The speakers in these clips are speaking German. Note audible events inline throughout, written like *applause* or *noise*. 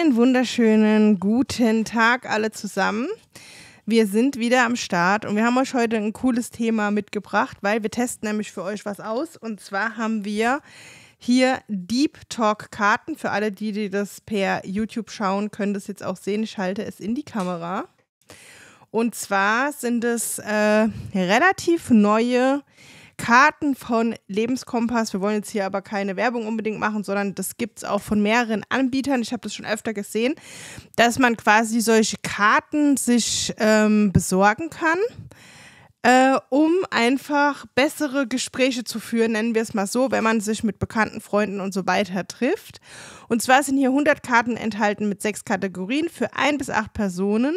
Einen wunderschönen guten Tag alle zusammen. Wir sind wieder am Start und wir haben euch heute ein cooles Thema mitgebracht, weil wir testen nämlich für euch was aus. Und zwar haben wir hier Deep Talk Karten. Für alle, die, die das per YouTube schauen, können das jetzt auch sehen. Ich halte es in die Kamera. Und zwar sind es äh, relativ neue Karten von Lebenskompass. Wir wollen jetzt hier aber keine Werbung unbedingt machen, sondern das gibt es auch von mehreren Anbietern. Ich habe das schon öfter gesehen, dass man quasi solche Karten sich ähm, besorgen kann, äh, um einfach bessere Gespräche zu führen, nennen wir es mal so, wenn man sich mit bekannten Freunden und so weiter trifft. Und zwar sind hier 100 Karten enthalten mit sechs Kategorien für ein bis acht Personen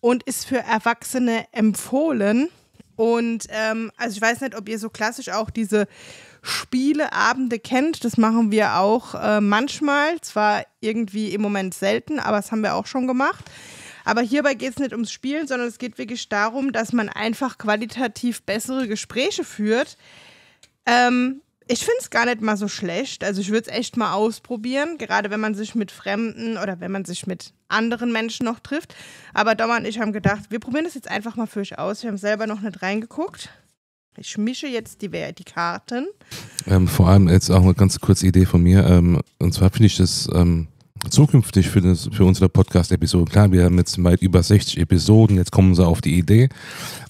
und ist für Erwachsene empfohlen. Und ähm, also ich weiß nicht, ob ihr so klassisch auch diese Spieleabende kennt. Das machen wir auch äh, manchmal. Zwar irgendwie im Moment selten, aber das haben wir auch schon gemacht. Aber hierbei geht es nicht ums Spielen, sondern es geht wirklich darum, dass man einfach qualitativ bessere Gespräche führt. Ähm, ich finde es gar nicht mal so schlecht. Also ich würde es echt mal ausprobieren, gerade wenn man sich mit Fremden oder wenn man sich mit anderen Menschen noch trifft. Aber Dommer und ich haben gedacht, wir probieren das jetzt einfach mal für euch aus. Wir haben selber noch nicht reingeguckt. Ich mische jetzt die, die Karten. Ähm, vor allem jetzt auch eine ganz kurze Idee von mir. Ähm, und zwar finde ich das ähm, zukünftig für, das, für unsere Podcast-Episoden. Klar, wir haben jetzt weit über 60 Episoden, jetzt kommen sie auf die Idee.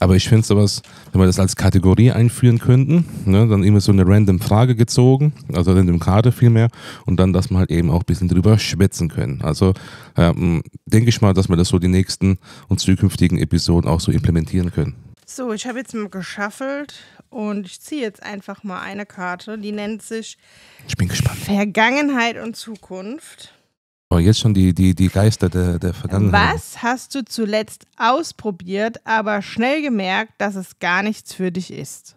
Aber ich finde sowas, wenn wir das als Kategorie einführen könnten, ne, dann immer so eine random Frage gezogen, also random Karte vielmehr, und dann, dass wir halt eben auch ein bisschen drüber schwätzen können. Also ähm, denke ich mal, dass wir das so die nächsten und zukünftigen Episoden auch so implementieren können. So, ich habe jetzt mal geschaffelt und ich ziehe jetzt einfach mal eine Karte, die nennt sich Ich bin gespannt. Vergangenheit und Zukunft. Boah, jetzt schon die, die, die Geister der, der Vergangenheit. Was hast du zuletzt ausprobiert, aber schnell gemerkt, dass es gar nichts für dich ist?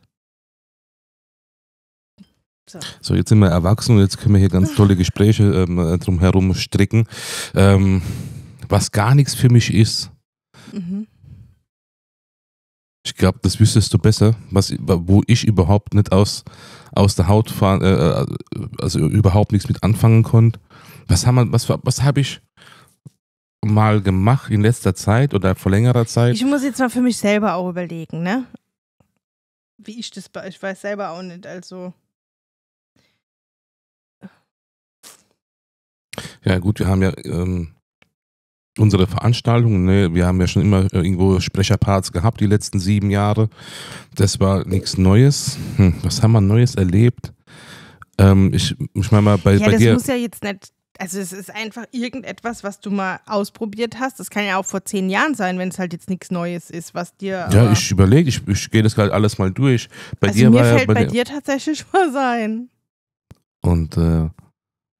So. so, jetzt sind wir erwachsen und jetzt können wir hier ganz tolle Gespräche ähm, äh, drumherum stricken. Ähm, was gar nichts für mich ist. Mhm. Ich glaube, das wüsstest du besser, was, wo ich überhaupt nicht aus, aus der Haut fahren, äh, äh also überhaupt nichts mit anfangen konnte. Was haben wir, was, was habe ich mal gemacht in letzter Zeit oder vor längerer Zeit? Ich muss jetzt mal für mich selber auch überlegen, ne? Wie ich das, ich weiß selber auch nicht, also. Ja, gut, wir haben ja ähm, unsere Veranstaltungen, ne? wir haben ja schon immer äh, irgendwo Sprecherparts gehabt die letzten sieben Jahre. Das war nichts Neues. Hm, was haben wir Neues erlebt? Ähm, ich, ich meine mal bei, ja, bei das dir. Das muss ja jetzt nicht also es ist einfach irgendetwas, was du mal ausprobiert hast. Das kann ja auch vor zehn Jahren sein, wenn es halt jetzt nichts Neues ist, was dir. Ja, ich überlege, ich, ich gehe das gerade halt alles mal durch. Bei also dir mir fällt bei, bei dir tatsächlich mal *laughs* sein. Und äh,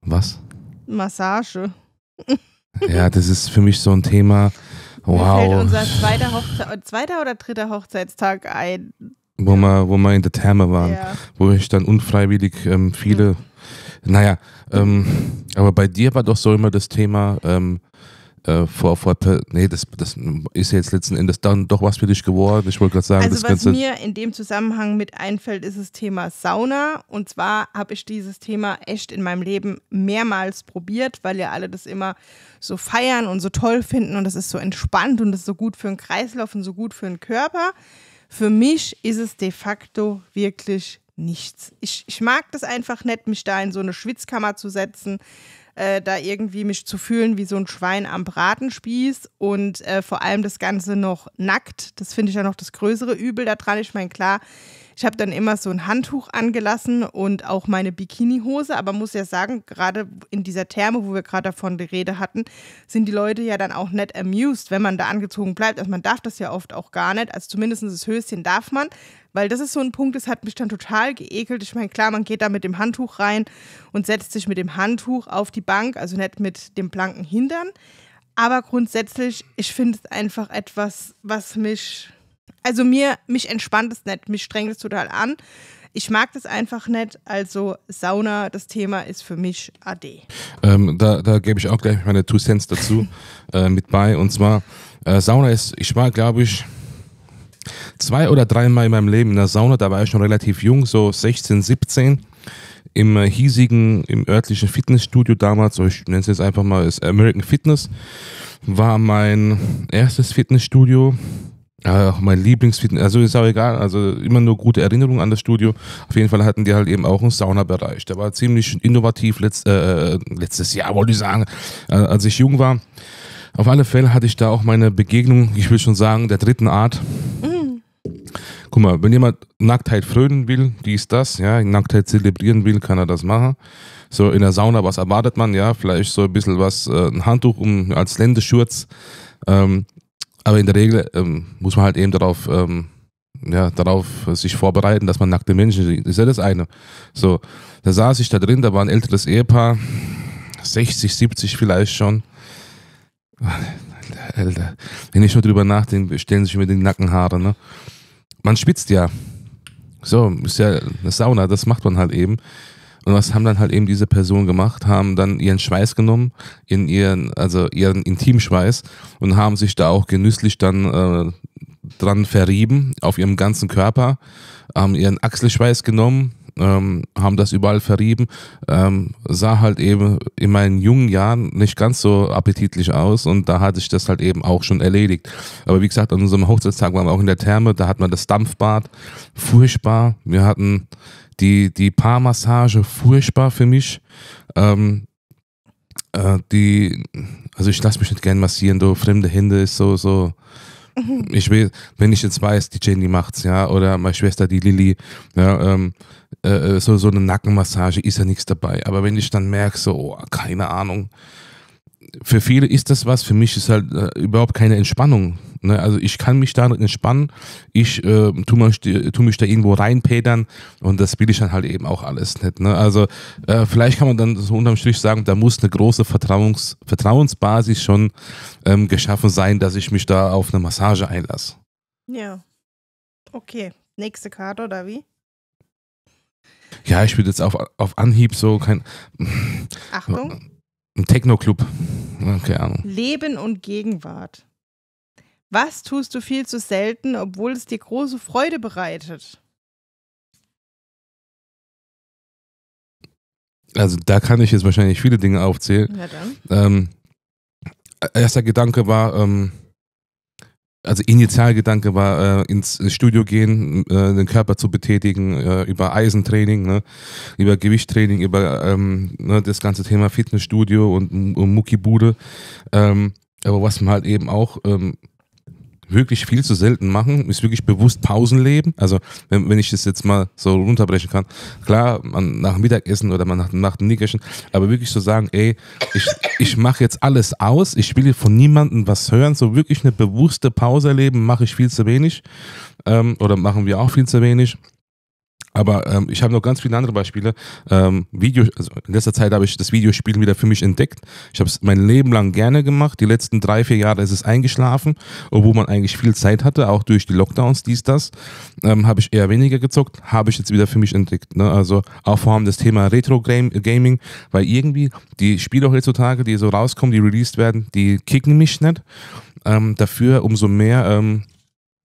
was? Massage. ja, das ist für mich so ein Thema. Wow. Mir fällt unser zweiter, zweiter oder dritter Hochzeitstag ein. Wo wir, wo wir in der Therme waren, ja. wo ich dann unfreiwillig ähm, viele. Mhm naja, ähm, aber bei dir war doch so immer das Thema, ähm, äh, vor, vor, nee, das, das ist jetzt letzten Endes dann doch was für dich geworden. Ich wollte gerade sagen, also das was Ganze mir in dem Zusammenhang mit einfällt, ist das Thema Sauna. Und zwar habe ich dieses Thema echt in meinem Leben mehrmals probiert, weil ja alle das immer so feiern und so toll finden und das ist so entspannt und das ist so gut für den Kreislauf und so gut für den Körper. Für mich ist es de facto wirklich nichts. Ich, ich mag das einfach nicht, mich da in so eine Schwitzkammer zu setzen, äh, da irgendwie mich zu fühlen wie so ein Schwein am Bratenspieß und äh, vor allem das Ganze noch nackt. Das finde ich ja noch das größere Übel daran. Ich meine, klar, ich habe dann immer so ein Handtuch angelassen und auch meine Bikinihose. Aber muss ja sagen, gerade in dieser Therme, wo wir gerade davon die Rede hatten, sind die Leute ja dann auch nett amused, wenn man da angezogen bleibt. Also man darf das ja oft auch gar nicht. Also zumindest das Höschen darf man. Weil das ist so ein Punkt, das hat mich dann total geekelt. Ich meine, klar, man geht da mit dem Handtuch rein und setzt sich mit dem Handtuch auf die Bank, also nicht mit dem blanken Hintern. Aber grundsätzlich, ich finde es einfach etwas, was mich also mir, mich entspannt es nicht, mich strengt es total an. Ich mag das einfach nicht, also Sauna, das Thema ist für mich AD. Ähm, da da gebe ich auch gleich meine Two Cents dazu *laughs* äh, mit bei. Und zwar, äh, Sauna ist, ich war, glaube ich, zwei oder dreimal in meinem Leben in der Sauna, da war ich schon relativ jung, so 16, 17 im äh, hiesigen, im örtlichen Fitnessstudio damals, ich nenne es jetzt einfach mal American Fitness, war mein erstes Fitnessstudio. Ach, mein Lieblingsfitness, also ist auch egal, also immer nur gute Erinnerungen an das Studio. Auf jeden Fall hatten die halt eben auch einen Saunabereich. Der war ziemlich innovativ letzt, äh, äh, letztes Jahr, wollte ich sagen, äh, als ich jung war. Auf alle Fälle hatte ich da auch meine Begegnung, ich will schon sagen, der dritten Art. Mhm. Guck mal, wenn jemand Nacktheit frönen will, die ist das, ja, Nacktheit zelebrieren will, kann er das machen. So in der Sauna, was erwartet man, ja, vielleicht so ein bisschen was, äh, ein Handtuch um, als Ländeschurz. Ähm, aber in der Regel ähm, muss man halt eben darauf, ähm, ja, darauf äh, sich vorbereiten, dass man nackte Menschen sieht. Ist ja das eine. So, da saß ich da drin, da war ein älteres Ehepaar, 60, 70 vielleicht schon. Alter, wenn ich nur drüber nachdenke, stellen sich mir die Nackenhaare, ne? Man spitzt ja. So, ist ja eine Sauna, das macht man halt eben. Und was haben dann halt eben diese Personen gemacht? Haben dann ihren Schweiß genommen, in ihren, also ihren Intimschweiß und haben sich da auch genüsslich dann äh, dran verrieben, auf ihrem ganzen Körper, haben ihren Achselschweiß genommen, ähm, haben das überall verrieben, ähm, sah halt eben in meinen jungen Jahren nicht ganz so appetitlich aus und da hatte ich das halt eben auch schon erledigt. Aber wie gesagt, an unserem Hochzeitstag waren wir auch in der Therme, da hat man das Dampfbad, furchtbar. Wir hatten die, die Paarmassage furchtbar für mich. Ähm, äh, die, also ich lasse mich nicht gern massieren, du fremde Hände ist so, so. Mhm. Ich will, wenn ich jetzt weiß, die Jenny macht's, ja, oder meine Schwester, die Lilly, ja, ähm, äh, äh so, so eine Nackenmassage ist ja nichts dabei. Aber wenn ich dann merke, so, oh, keine Ahnung, für viele ist das was, für mich ist halt äh, überhaupt keine Entspannung. Ne? Also ich kann mich da entspannen, ich äh, tue mich, tu mich da irgendwo reinpedern und das will ich dann halt eben auch alles nicht. Ne? Also äh, vielleicht kann man dann so unterm Strich sagen, da muss eine große Vertrauens Vertrauensbasis schon ähm, geschaffen sein, dass ich mich da auf eine Massage einlasse. Ja. Okay. Nächste Karte oder wie? Ja, ich würde jetzt auf, auf Anhieb so kein. Achtung. *laughs* Ein Techno-Club. Keine Ahnung. Leben und Gegenwart. Was tust du viel zu selten, obwohl es dir große Freude bereitet? Also da kann ich jetzt wahrscheinlich viele Dinge aufzählen. Ja, dann. Ähm, e-, erster Gedanke war, ähm, also Initialgedanke war, äh, ins Studio gehen, äh, den Körper zu betätigen, äh, über Eisentraining, ne, über Gewichttraining, über ähm, ne, das ganze Thema Fitnessstudio und, und Muckibude. Ähm, aber was man halt eben auch ähm, wirklich viel zu selten machen, ist wirklich bewusst Pausen leben. Also wenn, wenn ich das jetzt mal so runterbrechen kann, klar, man nach Mittagessen oder man nach, nach dem Nickerchen, aber wirklich so sagen, ey, ich, ich mache jetzt alles aus, ich will von niemandem was hören, so wirklich eine bewusste Pause leben, mache ich viel zu wenig ähm, oder machen wir auch viel zu wenig. Aber ähm, ich habe noch ganz viele andere Beispiele. Ähm, Video, also in letzter Zeit habe ich das Videospiel wieder für mich entdeckt. Ich habe es mein Leben lang gerne gemacht. Die letzten drei, vier Jahre ist es eingeschlafen, obwohl man eigentlich viel Zeit hatte, auch durch die Lockdowns, dies, das. Ähm, habe ich eher weniger gezockt, habe ich jetzt wieder für mich entdeckt. Ne? Also auch vor allem das Thema Retro-Gaming, weil irgendwie die Spiele heutzutage, die so rauskommen, die released werden, die kicken mich nicht. Ähm, dafür umso mehr Ähm,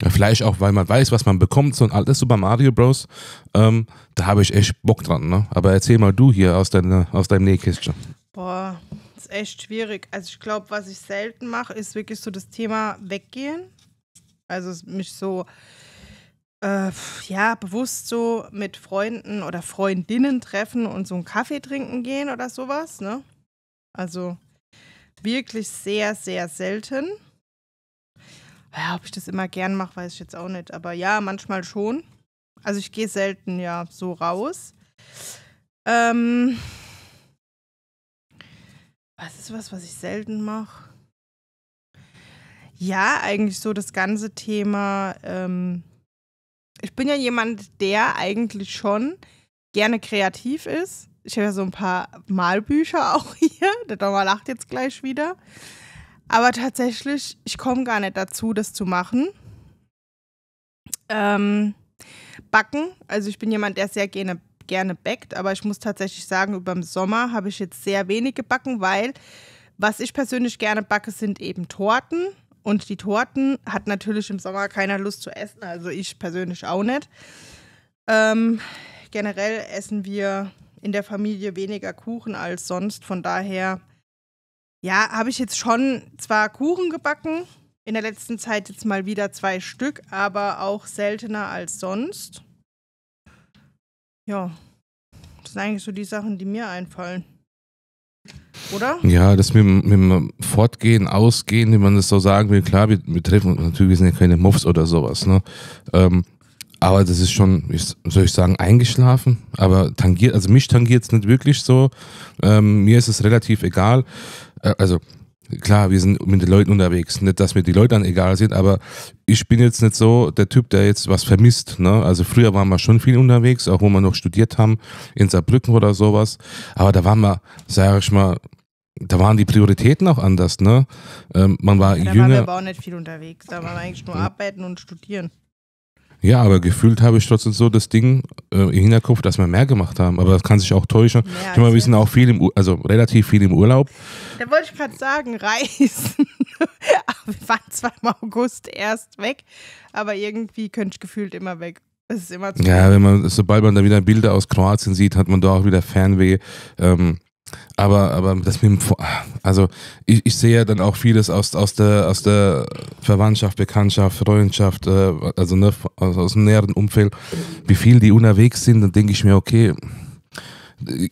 ja, vielleicht auch, weil man weiß, was man bekommt, so ein altes Super Mario Bros. Ähm, da habe ich echt Bock dran, ne? Aber erzähl mal du hier aus, deiner, aus deinem Nähkästchen. Boah, das ist echt schwierig. Also ich glaube, was ich selten mache, ist wirklich so das Thema weggehen. Also mich so, äh, ja, bewusst so mit Freunden oder Freundinnen treffen und so einen Kaffee trinken gehen oder sowas, ne? Also wirklich sehr, sehr selten. Ja, ob ich das immer gern mache, weiß ich jetzt auch nicht. Aber ja, manchmal schon. Also ich gehe selten ja so raus. Ähm, was ist was, was ich selten mache? Ja, eigentlich so das ganze Thema. Ähm, ich bin ja jemand, der eigentlich schon gerne kreativ ist. Ich habe ja so ein paar Malbücher *laughs* auch hier. Der Dauer lacht jetzt gleich wieder. Aber tatsächlich, ich komme gar nicht dazu, das zu machen. Ähm, backen, also ich bin jemand, der sehr gerne, gerne backt, aber ich muss tatsächlich sagen, über den Sommer habe ich jetzt sehr wenig gebacken, weil was ich persönlich gerne backe, sind eben Torten. Und die Torten hat natürlich im Sommer keiner Lust zu essen, also ich persönlich auch nicht. Ähm, generell essen wir in der Familie weniger Kuchen als sonst, von daher ja, habe ich jetzt schon zwar Kuchen gebacken, in der letzten Zeit jetzt mal wieder zwei Stück, aber auch seltener als sonst. Ja, das sind eigentlich so die Sachen, die mir einfallen. Oder? Ja, das mit, mit dem Fortgehen, Ausgehen, wie man das so sagen will, klar, wir, wir treffen natürlich sind ja keine Muffs oder sowas, ne? Ähm, aber das ist schon, ich, soll ich sagen, eingeschlafen. Aber tangiert, also mich tangiert es nicht wirklich so. Ähm, mir ist es relativ egal. Äh, also klar, wir sind mit den Leuten unterwegs. Nicht, dass mir die Leute dann egal sind, aber ich bin jetzt nicht so der Typ, der jetzt was vermisst. Ne? Also früher waren wir schon viel unterwegs, auch wo wir noch studiert haben, in Saarbrücken oder sowas. Aber da waren wir, sag ich mal, da waren die Prioritäten auch anders, ne? Ähm, man war ja, da jünger. Waren wir aber auch nicht viel unterwegs, da waren wir eigentlich nur hm. arbeiten und studieren. Ja, aber gefühlt habe ich trotzdem so das Ding äh, im Hinterkopf, dass wir mehr gemacht haben. Aber das kann sich auch täuschen. Ja, ich meine, wir sind auch viel im, also relativ viel im Urlaub. Da wollte ich gerade sagen, reisen. *laughs* wir waren zwar im August erst weg, aber irgendwie könnte ich gefühlt immer weg. Es ist immer zu Ja, wenn man, sobald man da wieder Bilder aus Kroatien sieht, hat man da auch wieder Fernweh. Ähm, aber, aber das mit dem, also ich, ich sehe ja dann auch vieles aus, aus, der, aus der Verwandtschaft, Bekanntschaft, Freundschaft, äh, also ne, aus, aus dem näheren Umfeld, wie viel die unterwegs sind, dann denke ich mir, okay,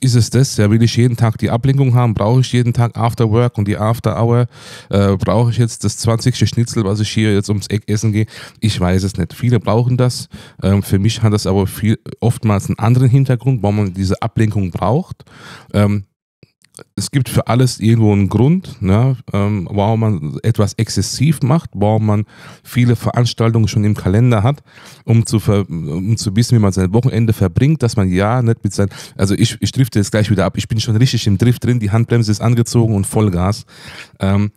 ist es das? Ja, will ich jeden Tag die Ablenkung haben? Brauche ich jeden Tag After Work und die After Hour? Äh, brauche ich jetzt das 20. Schnitzel, was ich hier jetzt ums Eck essen gehe? Ich weiß es nicht. Viele brauchen das. Ähm, für mich hat das aber viel, oftmals einen anderen Hintergrund, warum man diese Ablenkung braucht. Ähm, es gibt für alles irgendwo einen Grund, ne, ähm, warum man etwas exzessiv macht, warum man viele Veranstaltungen schon im Kalender hat, um zu, ver, um zu wissen, wie man sein Wochenende verbringt, dass man ja nicht mit sein, also ich, ich drifte jetzt gleich wieder ab, ich bin schon richtig im Drift drin, die Handbremse ist angezogen und Vollgas. Ähm,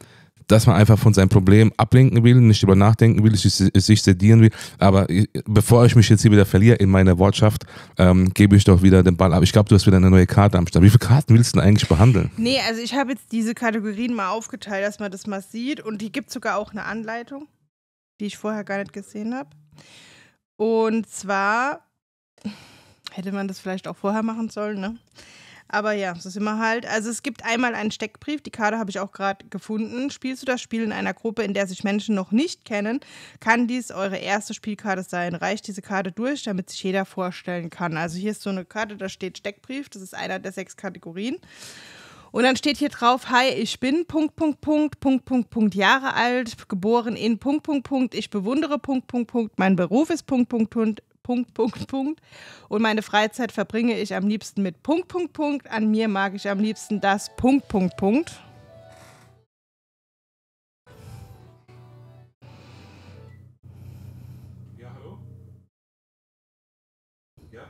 dass man einfach von seinem Problem ablenken will, nicht über nachdenken will, sich sedieren will. Aber bevor ich mich jetzt hier wieder verliere in meiner Wortschaft, ähm, gebe ich doch wieder den Ball ab. Ich glaube, du hast wieder eine neue Karte am Start. Wie viele Karten willst du denn eigentlich behandeln? Nee, also ich habe jetzt diese Kategorien mal aufgeteilt, dass man das mal sieht. Und die gibt sogar auch eine Anleitung, die ich vorher gar nicht gesehen habe. Und zwar hätte man das vielleicht auch vorher machen sollen, ne? Aber ja, so ist immer halt. Also es gibt einmal einen Steckbrief, die Karte habe ich auch gerade gefunden. Spielst du das Spiel in einer Gruppe, in der sich Menschen noch nicht kennen, kann dies eure erste Spielkarte sein. Reicht diese Karte durch, damit sich jeder vorstellen kann. Also hier ist so eine Karte, da steht Steckbrief, das ist einer der sechs Kategorien. Und dann steht hier drauf, hi, ich bin Punkt, Punkt, Punkt, Punkt, Punkt, Punkt, Jahre alt, geboren in Punkt, Punkt, Punkt, ich bewundere Punkt, Punkt, Punkt, mein Beruf ist Punkt, Punkt, Punkt, Punkt, Punkt, Punkt. Und meine Freizeit verbringe ich am liebsten mit Punkt, Punkt, Punkt. An mir mag ich am liebsten das Punkt, Punkt, Punkt. Ja, hallo? Ja?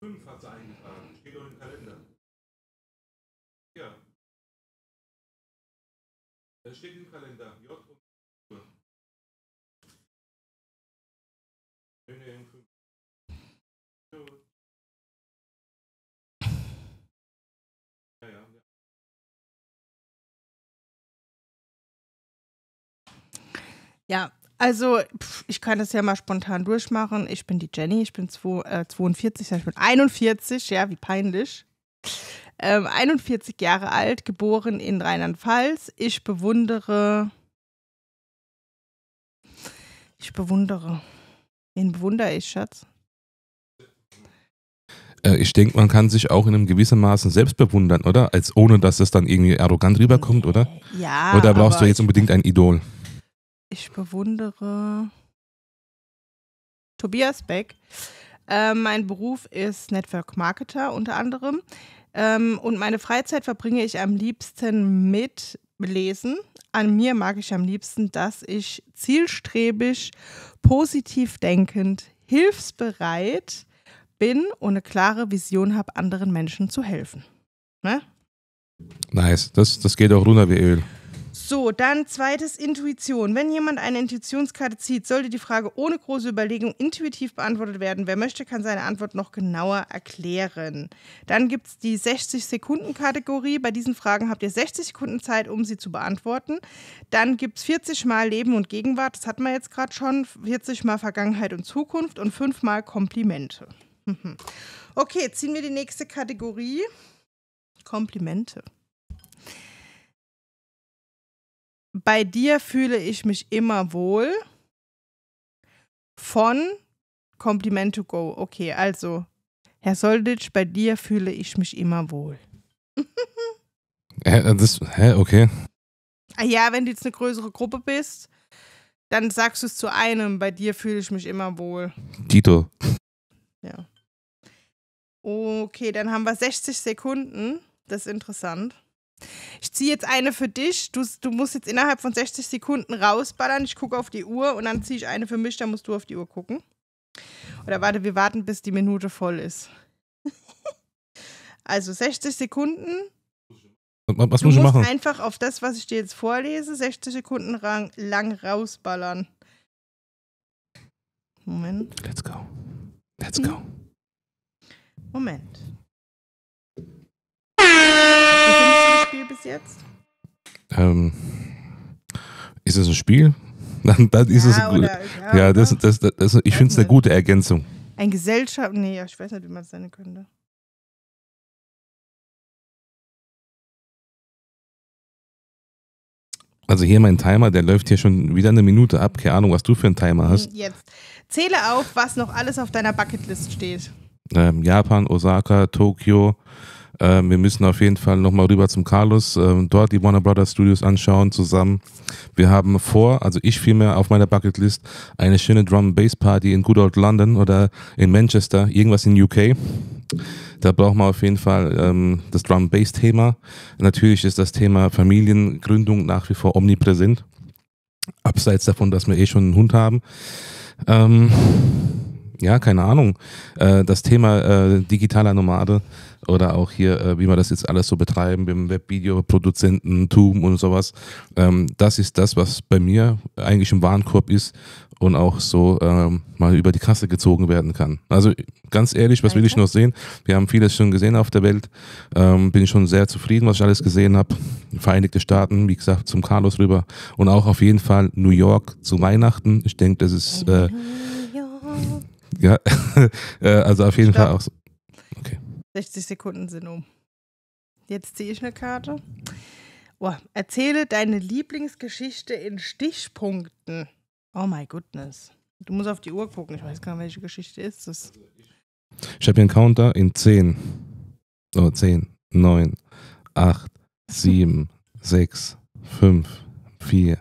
fünf hat sie eingetragen. Steht doch im Kalender. Ja. Das steht im Kalender. Ja, also ich kann das ja mal spontan durchmachen. Ich bin die Jenny, ich bin zwei, äh, 42, ich bin 41, ja, wie peinlich. Ähm, 41 Jahre alt, geboren in Rheinland-Pfalz. Ich bewundere. Ich bewundere. Wen bewundere ich, Schatz? Äh, ich denke, man kann sich auch in einem gewissen Maßen selbst bewundern, oder? Als ohne, dass es dann irgendwie arrogant rüberkommt, oder? Ja. Oder brauchst du jetzt unbedingt ein Idol? ich bewundere Tobias Beck. Ähm, mein Beruf ist Network Marketer unter anderem. Ähm, und meine Freizeit verbringe ich am liebsten mit Lesen. An mir mag ich am liebsten, dass ich zielstrebig, positiv denkend, hilfsbereit bin und eine klare Vision habe, anderen Menschen zu helfen. Ne? Nice, das, das geht auch runter wie Öl. So, dann zweites Intuition. Wenn jemand eine Intuitionskarte zieht, sollte die Frage ohne große Überlegung intuitiv beantwortet werden. Wer möchte, kann seine Antwort noch genauer erklären. Dann gibt es die 60-Sekunden-Kategorie. Bei diesen Fragen habt ihr 60 Sekunden Zeit, um sie zu beantworten. Dann gibt es 40 Mal Leben und Gegenwart, das hatten wir jetzt gerade schon, 40 Mal Vergangenheit und Zukunft und 5 Mal Komplimente. *laughs* Okay, ziehen wir die nächste Kategorie. Komplimente. Bei dir fühle ich mich immer wohl. Von Kompliment to go. Okay, also, Herr Solditsch, bei dir fühle ich mich immer wohl. *laughs* hä, das, hä, okay. Ah ja, wenn du jetzt eine größere Gruppe bist, dann sagst du es zu einem, bei dir fühle ich mich immer wohl. Dito. Ja. Okay, dann haben wir 60 Sekunden. Das ist interessant. Ich ziehe jetzt eine für dich. Du, du musst jetzt innerhalb von 60 Sekunden rausballern. Ich gucke auf die Uhr und dann ziehe ich eine für mich. Dann musst du auf die Uhr gucken. Oder warte, wir warten, bis die Minute voll ist. *laughs* also 60 Sekunden. Was du muss ich musst machen? einfach auf das, was ich dir jetzt vorlese, 60 Sekunden lang rausballern. Moment. Let's go. Let's hm? go. Moment. Spiel bis jetzt? Ähm, ist es ein Spiel? *laughs* Dann, dann ist es ein, oder, ja, ja das, das, das, das ich finde es eine also gute Ergänzung. Ein Gesellschaft. Nee, ich weiß nicht, wie man es nennen könnte. Also hier mein Timer, der läuft hier schon wieder eine Minute ab. Keine Ahnung, was du für einen Timer hm, hast. Jetzt. Zähle auf, was noch alles auf deiner Bucketlist steht. Ähm, Japan, Osaka, Tokio, ähm, wir müssen auf jeden Fall nochmal rüber zum Carlos, ähm, dort die Warner Brothers Studios anschauen zusammen. Wir haben vor, also ich vielmehr auf meiner Bucketlist, eine schöne Drum-Bass-Party in Good Old London oder in Manchester, irgendwas in UK. Da braucht man auf jeden Fall ähm, das Drum-Bass-Thema. Natürlich ist das Thema Familiengründung nach wie vor omnipräsent. Abseits davon, dass wir eh schon einen Hund haben. Ähm, ja, keine Ahnung, äh, das Thema äh, digitaler Nomade oder auch hier, äh, wie wir das jetzt alles so betreiben, mit dem Webvideoproduzententum und sowas, ähm, das ist das, was bei mir eigentlich im Warenkorb ist und auch so ähm, mal über die Kasse gezogen werden kann. Also ganz ehrlich, was will ich noch sehen? Wir haben vieles schon gesehen auf der Welt, ähm, bin schon sehr zufrieden, was ich alles gesehen habe. Vereinigte Staaten, wie gesagt, zum Carlos rüber und auch auf jeden Fall New York zu Weihnachten. Ich denke, das ist... Äh, ja, *laughs* äh, also auf jeden Stopp. Fall auch so. Okay. 60 Sekunden sind um. Jetzt ziehe ich eine Karte. Oh, erzähle deine Lieblingsgeschichte in Stichpunkten. Oh my goodness. Du musst auf die Uhr gucken. Ich weiß gar nicht, welche Geschichte ist es. Ich habe hier einen Counter in 10. Oh, 10, 9, 8, 7, 6, 5, 4,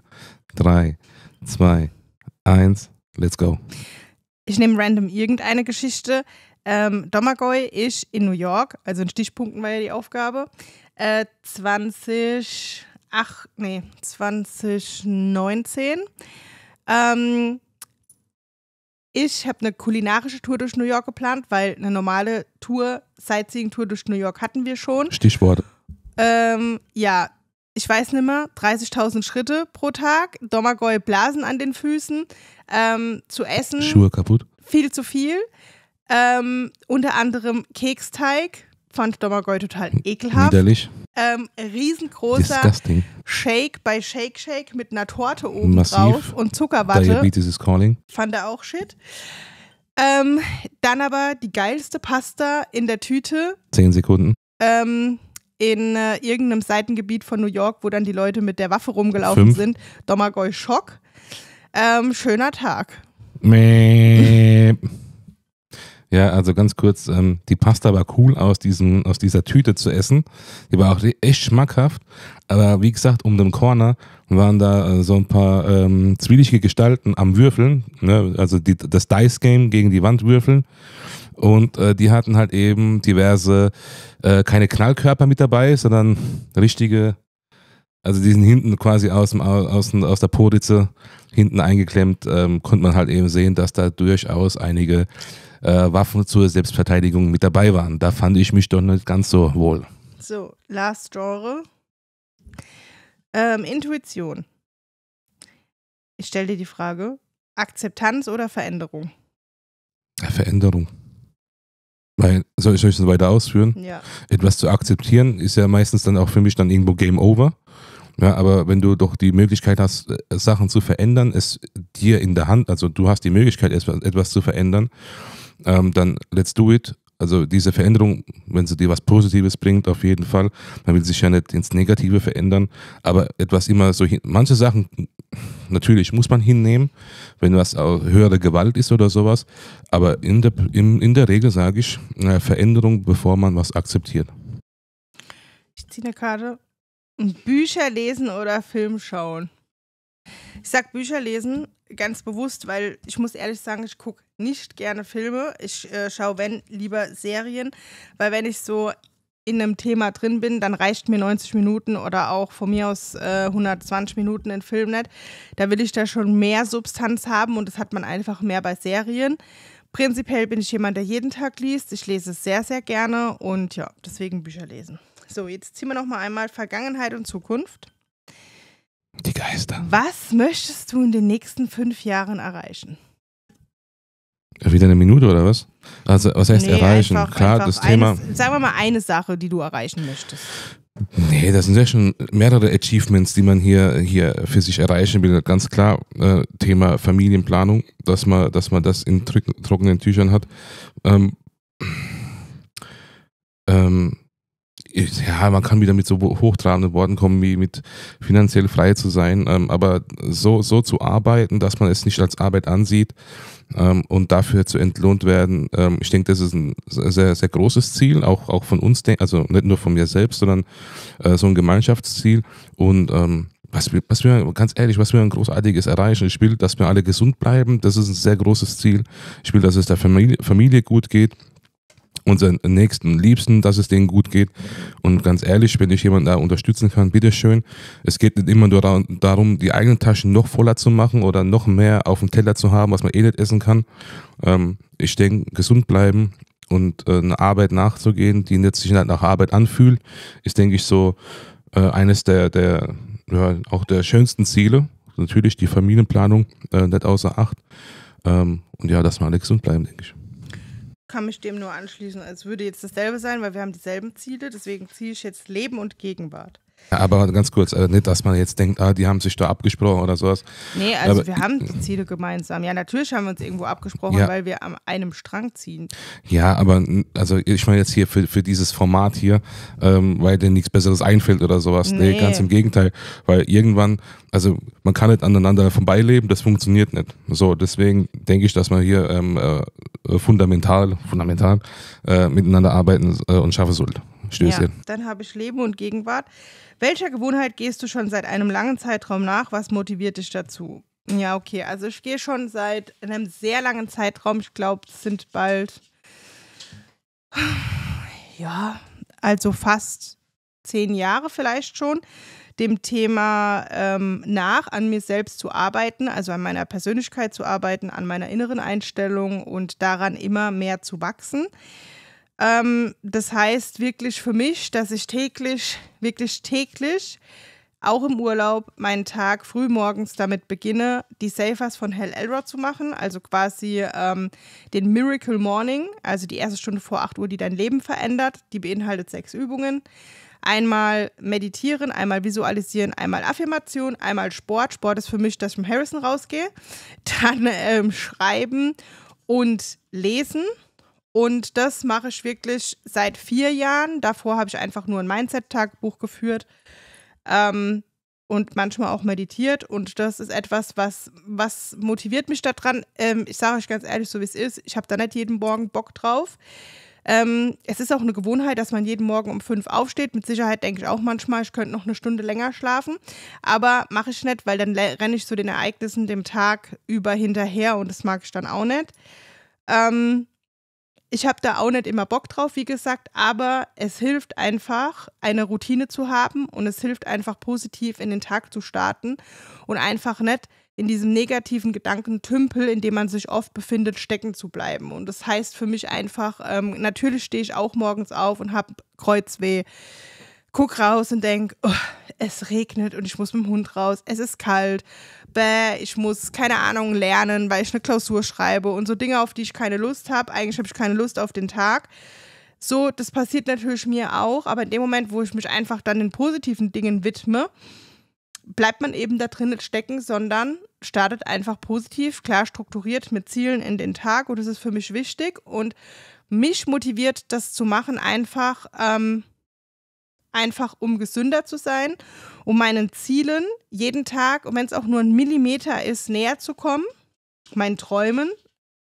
3, 2, 1. Let's go. Ich nehme random irgendeine Geschichte. Ähm, Domagoj ist in New York, also in Stichpunkten war ja die Aufgabe. Äh, 20, ach, nee, 2019. Ähm, ich habe eine kulinarische Tour durch New York geplant, weil eine normale Tour, Sightseeing-Tour durch New York hatten wir schon. Stichwort. Ähm, ja, ich weiß nicht mehr, 30.000 Schritte pro Tag, Dommergäu Blasen an den Füßen, ähm, zu essen. Schuhe kaputt. Viel zu viel. Ähm, unter anderem Keksteig, fand Dommergäu total ekelhaft. Widerlich. Ähm, riesengroßer Disgusting. Shake bei Shake Shake mit einer Torte oben Massiv. drauf und Zuckerwatte. Diabetes is calling. Fand er auch shit. Ähm, dann aber die geilste Pasta in der Tüte. Zehn Sekunden. Ähm, in äh, irgendeinem Seitengebiet von New York, wo dann die Leute mit der Waffe rumgelaufen Fünf. sind. Dommergäu Schock. Ähm, schöner Tag. Mäh. Ja, also ganz kurz, ähm, die Pasta war cool aus, diesem, aus dieser Tüte zu essen. Die war auch echt schmackhaft. Aber wie gesagt, um den Corner waren da äh, so ein paar ähm, zwielichtige Gestalten am Würfeln. Ne? Also die, das Dice Game gegen die Wand würfeln. Und äh, die hatten halt eben diverse, äh, keine Knallkörper mit dabei, sondern richtige, also die sind hinten quasi aus, dem, aus, aus der Poditze hinten eingeklemmt, ähm, konnte man halt eben sehen, dass da durchaus einige äh, Waffen zur Selbstverteidigung mit dabei waren. Da fand ich mich doch nicht ganz so wohl. So, Last Genre. Ähm, Intuition. Ich stelle dir die Frage, Akzeptanz oder Veränderung? Veränderung. Weil, soll ich euch das weiter ausführen? Ja. Etwas zu akzeptieren ist ja meistens dann auch für mich dann irgendwo Game Over. Ja, aber wenn du doch die Möglichkeit hast, äh, Sachen zu verändern, es dir in der Hand, also du hast die Möglichkeit, etwas zu verändern, ähm, dann let's do it also diese Veränderung, wenn sie dir was Positives bringt, auf jeden Fall. Man will sich ja nicht ins Negative verändern, aber etwas immer so, manche Sachen, natürlich muss man hinnehmen, wenn was höhere Gewalt ist oder sowas, aber in der, in, in der Regel sage ich, eine äh, Veränderung, bevor man was akzeptiert. Ich ziehe eine Karte. Bücher lesen oder Film schauen? Ich sag Bücher lesen ganz bewusst, weil ich muss ehrlich sagen, ich gucke nicht gerne Filme. Ich äh, schaue, wenn, lieber Serien, weil wenn ich so in einem Thema drin bin, dann reicht mir 90 Minuten oder auch von mir aus äh, 120 Minuten in Film nicht. Da will ich da schon mehr Substanz haben und das hat man einfach mehr bei Serien. Prinzipiell bin ich jemand, der jeden Tag liest. Ich lese es sehr, sehr gerne und ja, deswegen Bücher lesen. So, jetzt ziehen wir nochmal einmal Vergangenheit und Zukunft. Die Geister. Was möchtest du in den nächsten fünf Jahren erreichen? Wieder eine Minute oder was? Also, was heißt nee, erreichen? Einfach, Klar, einfach das eines, Sagen wir mal eine Sache, die du erreichen möchtest. Nee, das sind ja schon mehrere Achievements, die man hier, hier für sich erreichen will. Ganz klar, äh, Thema Familienplanung, dass man, dass man das in trockenen Tüchern hat. Ähm, ähm, ja, man kann wieder mit so hochtrabenden Worten kommen, wie mit finanziell frei zu sein, ähm, aber so, so zu arbeiten, dass man es nicht als Arbeit ansieht ähm, und dafür zu entlohnt werden, ähm, ich denke, das ist ein sehr, sehr großes Ziel, auch, auch von uns, also nicht nur von mir selbst, sondern äh, so ein Gemeinschaftsziel und ähm, was wir, was wir, ganz ehrlich, was wir ein großartiges erreichen. Ich will, dass wir alle gesund bleiben. Das ist ein sehr großes Ziel. Ich will, dass es der Familie, Familie gut geht unseren nächsten Liebsten, dass es denen gut geht. Und ganz ehrlich, wenn ich jemanden da unterstützen kann, bitteschön. Es geht nicht immer nur darum, die eigenen Taschen noch voller zu machen oder noch mehr auf dem Teller zu haben, was man eh nicht essen kann. Ähm, ich denke, gesund bleiben und äh, eine Arbeit nachzugehen, die nicht sich nach Arbeit anfühlt, ist, denke ich, so äh, eines der, der ja, auch der schönsten Ziele. Natürlich die Familienplanung äh, nicht außer Acht. Ähm, und ja, dass wir alle gesund bleiben, denke ich kann mich dem nur anschließen, als würde jetzt dasselbe sein, weil wir haben dieselben Ziele. Deswegen ziehe ich jetzt Leben und Gegenwart aber ganz kurz, also nicht, dass man jetzt denkt, ah, die haben sich da abgesprochen oder sowas. Nee, also aber, wir haben die Ziele gemeinsam. Ja, natürlich haben wir uns irgendwo abgesprochen, ja. weil wir an einem Strang ziehen. Ja, aber also ich meine jetzt hier für, für dieses Format hier, ähm, weil dir nichts Besseres einfällt oder sowas. Nee. nee. ganz im Gegenteil. Weil irgendwann, also man kann nicht aneinander vorbeileben, das funktioniert nicht. So, deswegen denke ich, dass man hier ähm, äh, fundamental, fundamental äh, miteinander arbeiten äh, und schaffen sollte. Stößchen. Ja, dann habe ich Leben und Gegenwart. Welcher Gewohnheit gehst du schon seit einem langen Zeitraum nach? Was motiviert dich dazu? Ja, okay. Also ich gehe schon seit einem sehr langen Zeitraum. Ich glaube, es sind bald, ja, also fast zehn Jahre vielleicht schon, dem Thema ähm, nach, an mir selbst zu arbeiten, also an meiner Persönlichkeit zu arbeiten, an meiner inneren Einstellung und daran immer mehr zu wachsen. Ähm, das heißt wirklich für mich, dass ich täglich, wirklich täglich, auch im Urlaub, meinen Tag frühmorgens damit beginne, die Safers von Hell Elrod zu machen, also quasi ähm, den Miracle Morning, also die erste Stunde vor 8 Uhr, die dein Leben verändert. Die beinhaltet sechs Übungen. Einmal meditieren, einmal visualisieren, einmal Affirmation, einmal Sport. Sport ist für mich, dass ich mit Harrison rausgehe. *laughs* Dann ähm, schreiben und lesen und das mache ich wirklich seit vier Jahren. Davor habe ich einfach nur ein mindset tagbuch geführt. Ähm, und manchmal auch meditiert. Und das ist etwas, was, was motiviert mich daran. Ähm, ich sage euch ganz ehrlich, so wie es ist, ich habe da nicht jeden Morgen Bock drauf. Ähm, es ist auch eine Gewohnheit, dass man jeden Morgen um fünf aufsteht. Mit Sicherheit denke ich auch manchmal, ich könnte noch eine Stunde länger schlafen. Aber mache ich nicht, weil dann renne ich zu so den Ereignissen dem Tag über hinterher und das mag ich dann auch nicht. Ähm, ich habe da auch nicht immer Bock drauf, wie gesagt, aber es hilft einfach, eine Routine zu haben und es hilft einfach positiv in den Tag zu starten und einfach nicht in diesem negativen Gedankentümpel, in dem man sich oft befindet, stecken zu bleiben. Und das heißt für mich einfach, ähm, natürlich stehe ich auch morgens auf und habe Kreuzweh guck raus und denk, oh, es regnet und ich muss mit dem Hund raus, es ist kalt, bäh, ich muss, keine Ahnung, lernen, weil ich eine Klausur schreibe und so Dinge, auf die ich keine Lust habe. Eigentlich habe ich keine Lust auf den Tag. So, das passiert natürlich mir auch, aber in dem Moment, wo ich mich einfach dann den positiven Dingen widme, bleibt man eben da drin nicht stecken, sondern startet einfach positiv, klar strukturiert mit Zielen in den Tag und das ist für mich wichtig und mich motiviert, das zu machen, einfach. Ähm, einfach um gesünder zu sein, um meinen Zielen jeden Tag, und wenn es auch nur ein Millimeter ist, näher zu kommen, meinen Träumen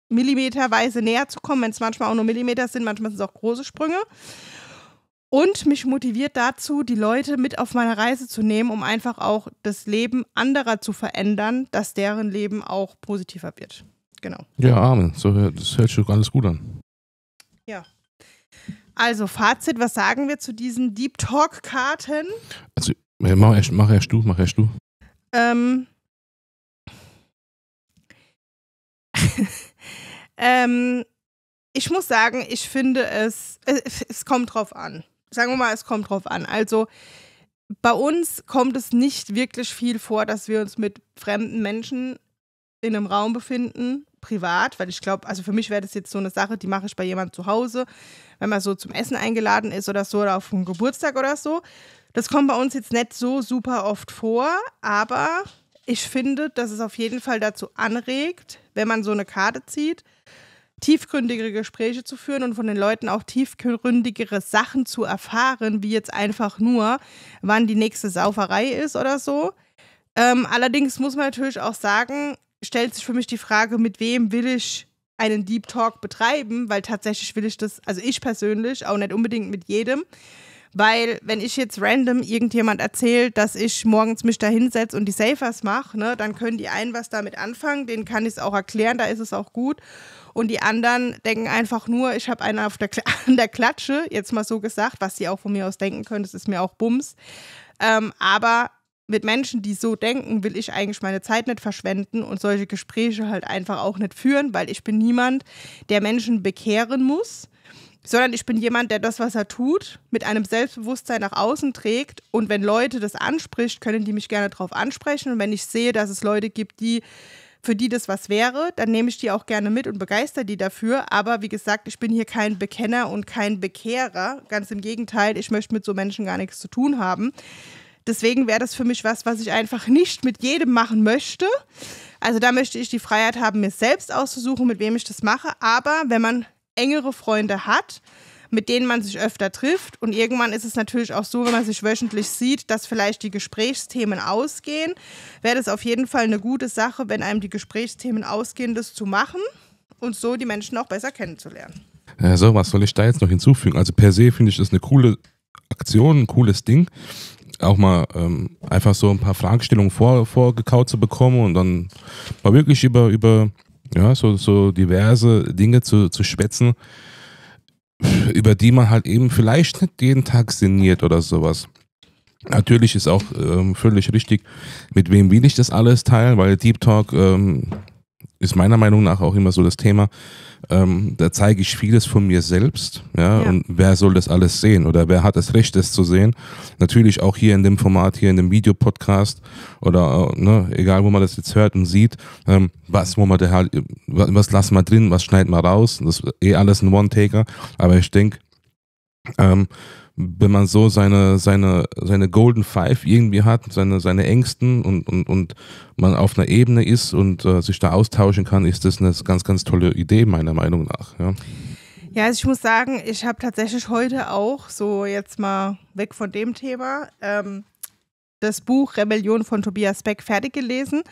millimeterweise näher zu kommen, wenn es manchmal auch nur Millimeter sind, manchmal sind es auch große Sprünge. Und mich motiviert dazu, die Leute mit auf meine Reise zu nehmen, um einfach auch das Leben anderer zu verändern, dass deren Leben auch positiver wird. Genau. Ja, Amen. das hört sich alles gut an. Also Fazit, was sagen wir zu diesen Deep Talk-Karten? Also mach erst, mach erst du, mach erst du. Ähm, *laughs* ähm, ich muss sagen, ich finde es, es, äh, es kommt drauf an. Sagen wir mal, es kommt drauf an. Also bei uns kommt es nicht wirklich viel vor, dass wir uns mit fremden Menschen in einem Raum befinden, privat, weil ich glaube, also für mich wäre das jetzt so eine Sache, die mache ich bei jemandem zu Hause, wenn man so zum Essen eingeladen ist oder so oder auf einen Geburtstag oder so. Das kommt bei uns jetzt nicht so super oft vor, aber ich finde, dass es auf jeden Fall dazu anregt, wenn man so eine Karte zieht, tiefgründigere Gespräche zu führen und von den Leuten auch tiefgründigere Sachen zu erfahren, wie jetzt einfach nur, wann die nächste Sauferei ist oder so. Ähm, allerdings muss man natürlich auch sagen, stellt sich für mich die Frage, mit wem will ich einen Deep Talk betreiben, weil tatsächlich will ich das, also ich persönlich, auch nicht unbedingt mit jedem. Weil, wenn ich jetzt random irgendjemand erzähle, dass ich morgens mich da hinsetze und die Safers mache, ne, dann können die einen was damit anfangen, denen kann ich es auch erklären, da ist es auch gut. Und die anderen denken einfach nur, ich habe einen auf der, *laughs* an der Klatsche, jetzt mal so gesagt, was sie auch von mir aus denken können, das ist mir auch Bums. Ähm, aber mit Menschen, die so denken, will ich eigentlich meine Zeit nicht verschwenden und solche Gespräche halt einfach auch nicht führen, weil ich bin niemand, der Menschen bekehren muss, sondern ich bin jemand, der das, was er tut, mit einem Selbstbewusstsein nach außen trägt. Und wenn Leute das anspricht, können die mich gerne darauf ansprechen. Und wenn ich sehe, dass es Leute gibt, die für die das was wäre, dann nehme ich die auch gerne mit und begeister die dafür. Aber wie gesagt, ich bin hier kein Bekenner und kein Bekehrer. Ganz im Gegenteil, ich möchte mit so Menschen gar nichts zu tun haben. Deswegen wäre das für mich was, was ich einfach nicht mit jedem machen möchte. Also da möchte ich die Freiheit haben, mir selbst auszusuchen, mit wem ich das mache. Aber wenn man engere Freunde hat, mit denen man sich öfter trifft. Und irgendwann ist es natürlich auch so, wenn man sich wöchentlich sieht, dass vielleicht die Gesprächsthemen ausgehen. Wäre das auf jeden Fall eine gute Sache, wenn einem die Gesprächsthemen ausgehen, das zu machen und so die Menschen auch besser kennenzulernen. Äh, so, was soll ich da jetzt noch hinzufügen? Also per se finde ich das eine coole Aktion, ein cooles Ding auch mal ähm, einfach so ein paar Fragestellungen vor, vorgekaut zu bekommen und dann mal wirklich über, über ja, so, so diverse Dinge zu, zu schwätzen, über die man halt eben vielleicht nicht jeden Tag sinniert oder sowas. Natürlich ist auch ähm, völlig richtig, mit wem will ich das alles teilen, weil Deep Talk ähm, ist meiner Meinung nach auch immer so das Thema, ähm, da zeige ich vieles von mir selbst. Ja? ja? Und wer soll das alles sehen oder wer hat das Recht, das zu sehen? Natürlich auch hier in dem Format, hier in dem Videopodcast oder äh, ne, egal, wo man das jetzt hört und sieht, ähm, was, wo man da halt, was, was lassen wir drin, was schneiden wir raus? Das ist eh alles ein One-Taker. Aber ich denke, ähm, wenn man so seine, seine, seine Golden Five irgendwie hat, seine, seine Ängsten und, und, und man auf einer Ebene ist und äh, sich da austauschen kann, ist das eine ganz, ganz tolle Idee, meiner Meinung nach. Ja. Ja, also ich muss sagen, ich habe tatsächlich heute auch, so jetzt mal weg von dem Thema, ähm, das Buch Rebellion von Tobias Beck fertig gelesen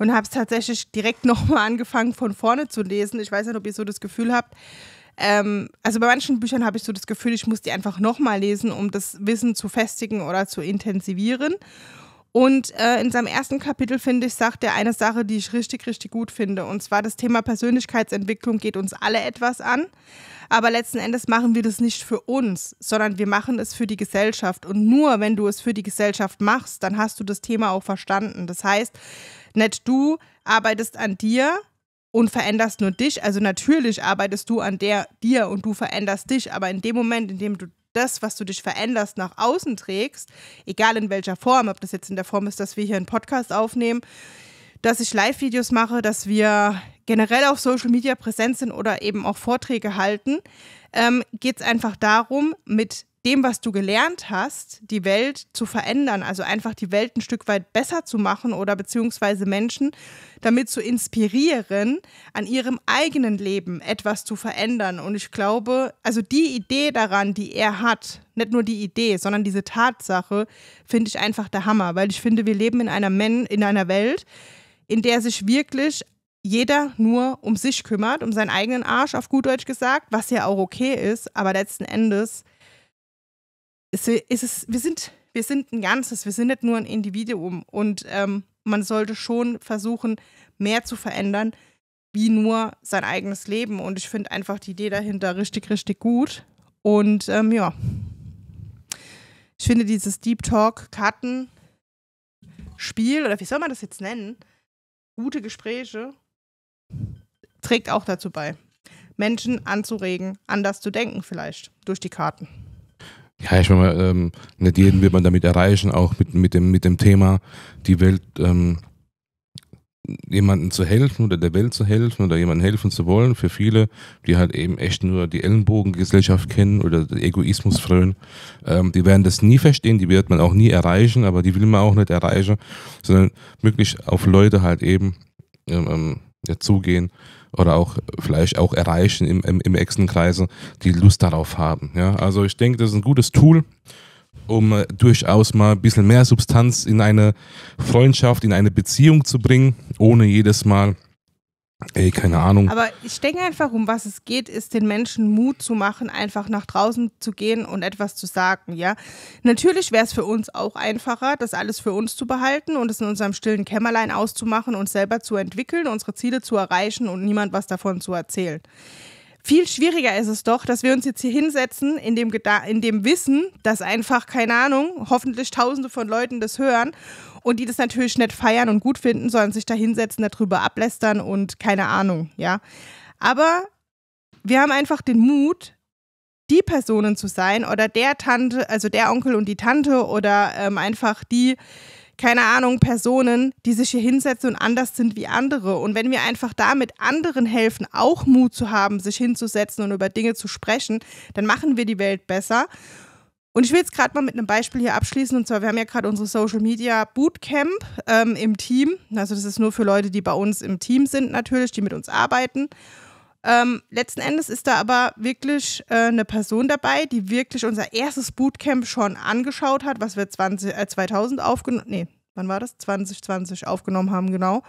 und habe es tatsächlich direkt *laughs* nochmal angefangen von vorne zu lesen. Ich weiß nicht, ob ihr so das Gefühl habt, ähm, also bei manchen Büchern habe ich so das Gefühl, ich muss die einfach nochmal lesen, um das Wissen zu festigen oder zu intensivieren. Und äh, in seinem ersten Kapitel, finde ich, sagt er eine Sache, die ich richtig, richtig gut finde. Und zwar das Thema Persönlichkeitsentwicklung geht uns alle etwas an. Aber letzten Endes machen wir das nicht für uns, sondern wir machen es für die Gesellschaft. Und nur wenn du es für die Gesellschaft machst, dann hast du das Thema auch verstanden. Das heißt, nicht du arbeitest an dir, und veränderst nur dich. Also natürlich arbeitest du an der dir und du veränderst dich, aber in dem Moment, in dem du das, was du dich veränderst, nach außen trägst, egal in welcher Form, ob das jetzt in der Form ist, dass wir hier einen Podcast aufnehmen, dass ich Live-Videos mache, dass wir generell auf Social Media präsent sind oder eben auch Vorträge halten, ähm, geht es einfach darum, mit dem, was du gelernt hast, die Welt zu verändern, also einfach die Welt ein Stück weit besser zu machen oder beziehungsweise Menschen damit zu inspirieren, an ihrem eigenen Leben etwas zu verändern. Und ich glaube, also die Idee daran, die er hat, nicht nur die Idee, sondern diese Tatsache, finde ich einfach der Hammer, weil ich finde, wir leben in einer, Men in einer Welt, in der sich wirklich jeder nur um sich kümmert, um seinen eigenen Arsch auf gut Deutsch gesagt, was ja auch okay ist, aber letzten Endes es wir, sind, wir sind ein Ganzes, wir sind nicht nur ein Individuum. Und ähm, man sollte schon versuchen, mehr zu verändern, wie nur sein eigenes Leben. Und ich finde einfach die Idee dahinter richtig, richtig gut. Und ähm, ja, ich finde dieses Deep talk karten spiel oder wie soll man das jetzt nennen? Gute Gespräche trägt auch dazu bei, Menschen anzuregen, anders zu denken vielleicht durch die Karten. Ja, ich meine, ähm, nicht jeden wird man damit erreichen, auch mit, mit, dem, mit dem Thema, die Welt ähm, jemandem zu helfen oder der Welt zu helfen oder jemandem helfen zu wollen. Für viele, die halt eben echt nur die Ellenbogengesellschaft kennen oder den Egoismus frönen, ähm, die werden das nie verstehen, die wird man auch nie erreichen, aber die will man auch nicht erreichen, sondern wirklich auf Leute halt eben ähm, ähm zugehen oder auch vielleicht auch erreichen im, im, im Echsenkreise, die Lust darauf haben. Ja? Also ich denke, das ist ein gutes Tool, um äh, durchaus mal ein bisschen mehr Substanz in eine Freundschaft, in eine Beziehung zu bringen, ohne jedes Mal Ey, keine Ahnung. Aber ich denke einfach, um was es geht, ist den Menschen Mut zu machen, einfach nach draußen zu gehen und etwas zu sagen, ja. Natürlich wäre es für uns auch einfacher, das alles für uns zu behalten und es in unserem stillen Kämmerlein auszumachen, uns selber zu entwickeln, unsere Ziele zu erreichen und niemand was davon zu erzählen. Viel schwieriger ist es doch, dass wir uns jetzt hier hinsetzen, in dem, Geda in dem Wissen, dass einfach, keine Ahnung, hoffentlich Tausende von Leuten das hören und die das natürlich nicht feiern und gut finden, sondern sich da hinsetzen, darüber ablästern und keine Ahnung, ja. Aber wir haben einfach den Mut, die Personen zu sein oder der Tante, also der Onkel und die Tante oder ähm, einfach die, keine Ahnung, Personen, die sich hier hinsetzen und anders sind wie andere. Und wenn wir einfach damit anderen helfen, auch Mut zu haben, sich hinzusetzen und über Dinge zu sprechen, dann machen wir die Welt besser. Und ich will jetzt gerade mal mit einem Beispiel hier abschließen. Und zwar, wir haben ja gerade unsere Social Media Bootcamp ähm, im Team. Also das ist nur für Leute, die bei uns im Team sind natürlich, die mit uns arbeiten. Ähm, letzten Endes ist da aber wirklich äh, eine Person dabei, die wirklich unser erstes Bootcamp schon angeschaut hat, was wir 20, äh, 2000 aufgenommen, nee, wann war das? 2020 aufgenommen haben, genau.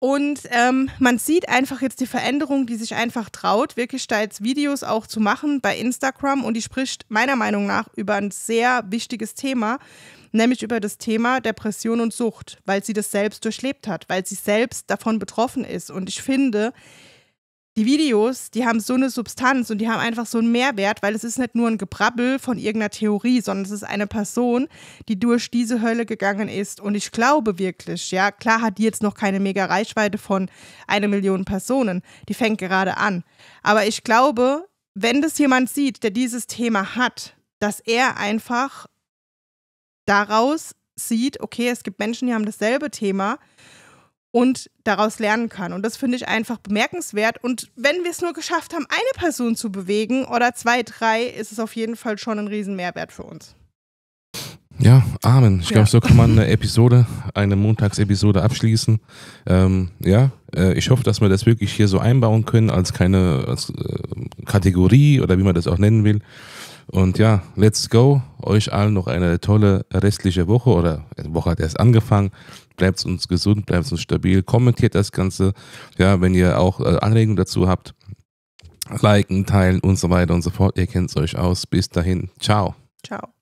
Und ähm, man sieht einfach jetzt die Veränderung, die sich einfach traut, wirklich da jetzt Videos auch zu machen bei Instagram. Und die spricht meiner Meinung nach über ein sehr wichtiges Thema, nämlich über das Thema Depression und Sucht, weil sie das selbst durchlebt hat, weil sie selbst davon betroffen ist. Und ich finde, die Videos, die haben so eine Substanz und die haben einfach so einen Mehrwert, weil es ist nicht nur ein Gebrabbel von irgendeiner Theorie, sondern es ist eine Person, die durch diese Hölle gegangen ist. Und ich glaube wirklich, ja, klar hat die jetzt noch keine mega Reichweite von einer Million Personen. Die fängt gerade an. Aber ich glaube, wenn das jemand sieht, der dieses Thema hat, dass er einfach daraus sieht, okay, es gibt Menschen, die haben dasselbe Thema und daraus lernen kann. Und das finde ich einfach bemerkenswert. Und wenn wir es nur geschafft haben, eine Person zu bewegen oder zwei, drei, ist es auf jeden Fall schon ein Riesenmehrwert für uns. Ja, Amen. Ich glaube, ja. so kann man eine Episode, eine Montagsepisode abschließen. Ähm, ja, äh, ich hoffe, dass wir das wirklich hier so einbauen können als keine als, äh, Kategorie oder wie man das auch nennen will. Und ja, let's go. Euch allen noch eine tolle restliche Woche oder die Woche hat erst angefangen. Bleibt uns gesund, bleibt uns stabil. Kommentiert das Ganze. Ja, wenn ihr auch äh, Anregungen dazu habt, liken, teilen und so weiter und so fort. Ihr kennt es euch aus. Bis dahin. Ciao. Ciao.